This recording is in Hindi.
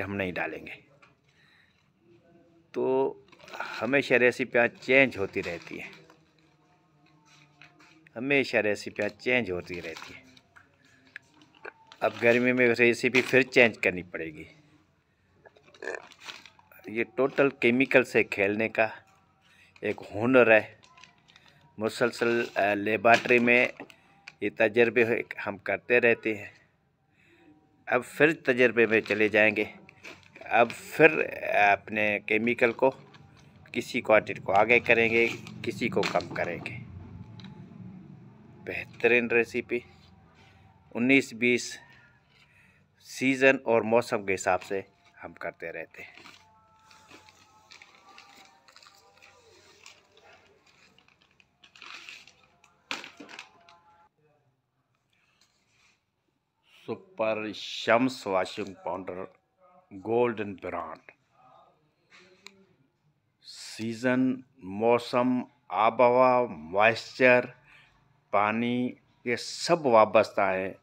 हम नहीं डालेंगे तो हमेशा रेसिपियाँ चेंज होती रहती है हमेशा रेसिपियाँ चेंज होती रहती है अब गर्मी में रेसिपी फिर चेंज करनी पड़ेगी ये टोटल केमिकल से खेलने का एक हुनर है मुसलसल लेबार्ट्री में ये तजर्बे हम करते रहते हैं अब फिर तजर्बे में चले जाएंगे अब फिर अपने केमिकल को किसी क्वांटिटी को आगे करेंगे किसी को कम करेंगे बेहतरीन रेसिपी 19-20 सीज़न और मौसम के हिसाब से हम करते रहते हैं super Shams washing powder golden brand season मौसम आबहवा मॉइस्चर पानी ये सब वाबस्ता है